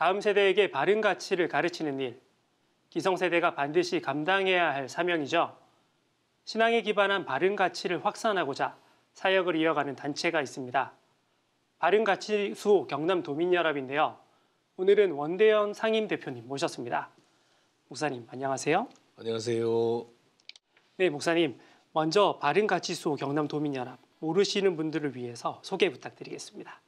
다음 세대에게 바른 가치를 가르치는 일, 기성세대가 반드시 감당해야 할 사명이죠. 신앙에 기반한 바른 가치를 확산하고자 사역을 이어가는 단체가 있습니다. 바른 가치 수호 경남 도민연합인데요. 오늘은 원대현 상임 대표님 모셨습니다. 목사님 안녕하세요. 안녕하세요. 네, 목사님. 먼저 바른 가치 수호 경남 도민연합 모르시는 분들을 위해서 소개 부탁드리겠습니다.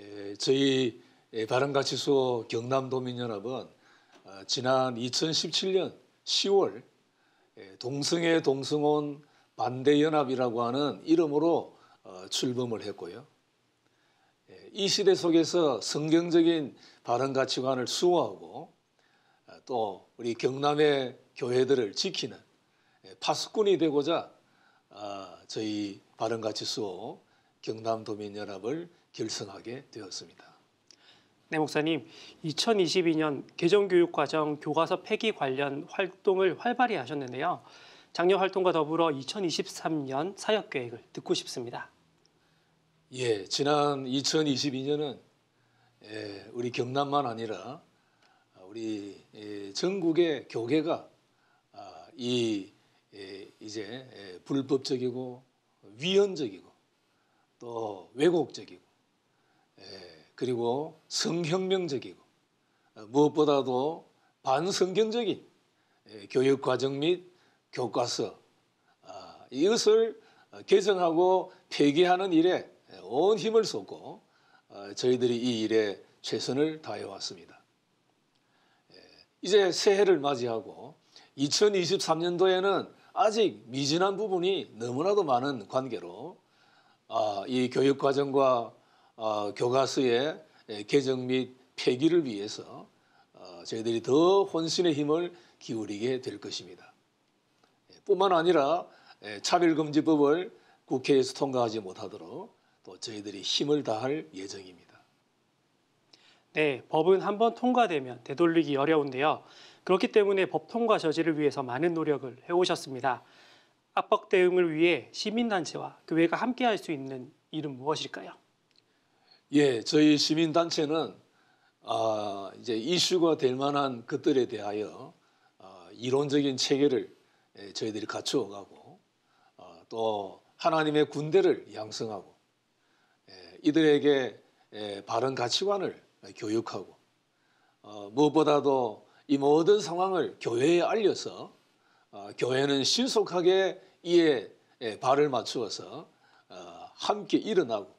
예, 저희 바른가치 예, 수호 경남도민연합은 어, 지난 2017년 10월 예, 동승의동승혼 반대연합이라고 하는 이름으로 어, 출범을 했고요. 예, 이 시대 속에서 성경적인 바른 가치관을 수호하고 어, 또 우리 경남의 교회들을 지키는 파수꾼이 되고자 아, 저희 바른 가치 수호 경남도민연합을 결성하게 되었습니다. 네, 목사님. 2022년 개정교육과정 교과서 폐기 관련 활동을 활발히 하셨는데요. 작년 활동과 더불어 2023년 사역 계획을 듣고 싶습니다. 예, 지난 2022년은 예, 우리 경남만 아니라 우리 예, 전국의 교계가 아, 이 예, 이제 불법적이고 위헌적이고 또 왜곡적이고 그리고 성혁명적이고 어, 무엇보다도 반성경적인 예, 교육 과정 및 교과서 아, 이것을 개정하고 폐기하는 일에 예, 온 힘을 쏟고 어, 저희들이 이 일에 최선을 다해 왔습니다. 예, 이제 새해를 맞이하고 2023년도에는 아직 미진한 부분이 너무나도 많은 관계로 아, 이 교육 과정과 어, 교과서의 개정 및 폐기를 위해서 어, 저희들이 더 혼신의 힘을 기울이게 될 것입니다. 예, 뿐만 아니라 차별금지법을 국회에서 통과하지 못하도록 또 저희들이 힘을 다할 예정입니다. 네, 법은 한번 통과되면 되돌리기 어려운데요. 그렇기 때문에 법 통과 저지를 위해서 많은 노력을 해오셨습니다. 압박 대응을 위해 시민단체와 교회가 함께할 수 있는 일은 무엇일까요? 예, 저희 시민단체는 어, 이제 이슈가 될 만한 것들에 대하여 어, 이론적인 체계를 예, 저희들이 갖추어가고 어, 또 하나님의 군대를 양성하고 예, 이들에게 예, 바른 가치관을 교육하고 어, 무엇보다도 이 모든 상황을 교회에 알려서 어, 교회는 신속하게 이에 예, 발을 맞추어서 어, 함께 일어나고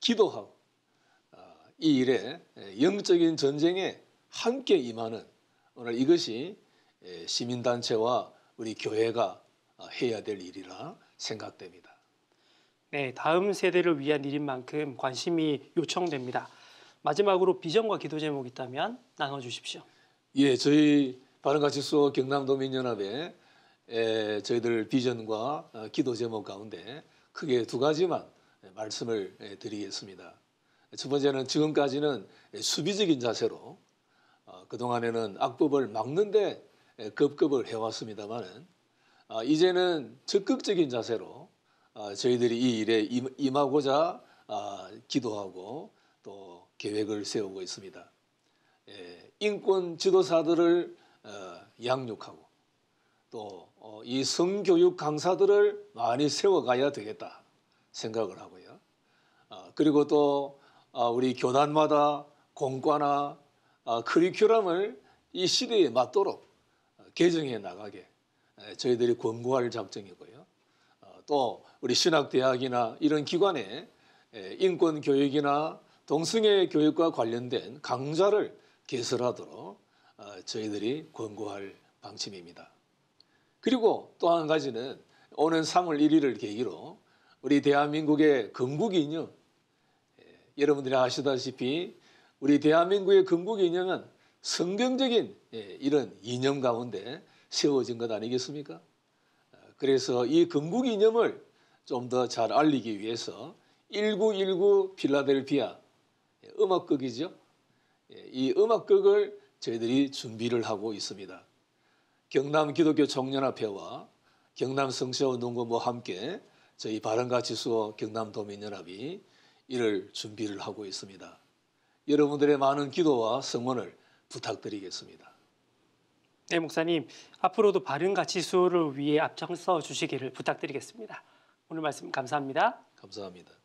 기도하고 아, 이 일에 예, 영적인 전쟁에 함께 임하는 오늘 이것이 예, 시민단체와 우리 교회가 아, 해야 될 일이라 생각됩니다. 네, 다음 세대를 위한 일인 만큼 관심이 요청됩니다. 마지막으로 비전과 기도 제목 있다면 나눠 주십시오. 예, 저희 바른가치수 경남도민연합에 예, 저희들 비전과 아, 기도 제목 가운데 크게 두 가지만 말씀을 예, 드리겠습니다. 첫 번째는 지금까지는 예, 수비적인 자세로 어, 그동안에는 악법을 막는데 예, 급급을 해왔습니다만 어, 이제는 적극적인 자세로 어, 저희들이 이 일에 임하고자 아, 기도하고 또 계획을 세우고 있습니다. 인권 지도사들을 양육하고 또 이 성교육 강사들을 많이 세워가야 되겠다. 생각을 하고요. 어, 그리고 또 어, 우리 교단마다 공과나 커리큘럼을 어, 이 시대에 맞도록 개정해 나가게 저희들이 권고할 작정이고요. 또 우리 신학대학이나 이런 기관에 인권 교육이나 동성애 교육과 관련된 강좌를 개설하도록 저희들이 권고할 방침입니다. 그리고 또 한 가지는 오는 3월 1일을 계기로 우리 대한민국의 건국이인요. 예, 여러분들이 아시다시피 우리 대한민국의 건국 이념은 성경적인 예, 이런 이념 가운데 세워진 것 아니겠습니까? 아, 그래서 이 건국 이념을 좀 더 잘 알리기 위해서 1919 필라델피아 예, 음악극이죠. 이 음악극을 저희들이 준비를 하고 있습니다. 경남 기독교 청년합회와 경남 성시아운동와 함께 저희 바른가 치수와 경남도민연합이 이를 준비를 하고 있습니다. 여러분들의 많은 기도와 성원을 부탁드리겠습니다. 네, 목사님. 앞으로도 바른 가치수를 위해 앞장서 주시기를 부탁드리겠습니다. 오늘 말씀 감사합니다. 감사합니다.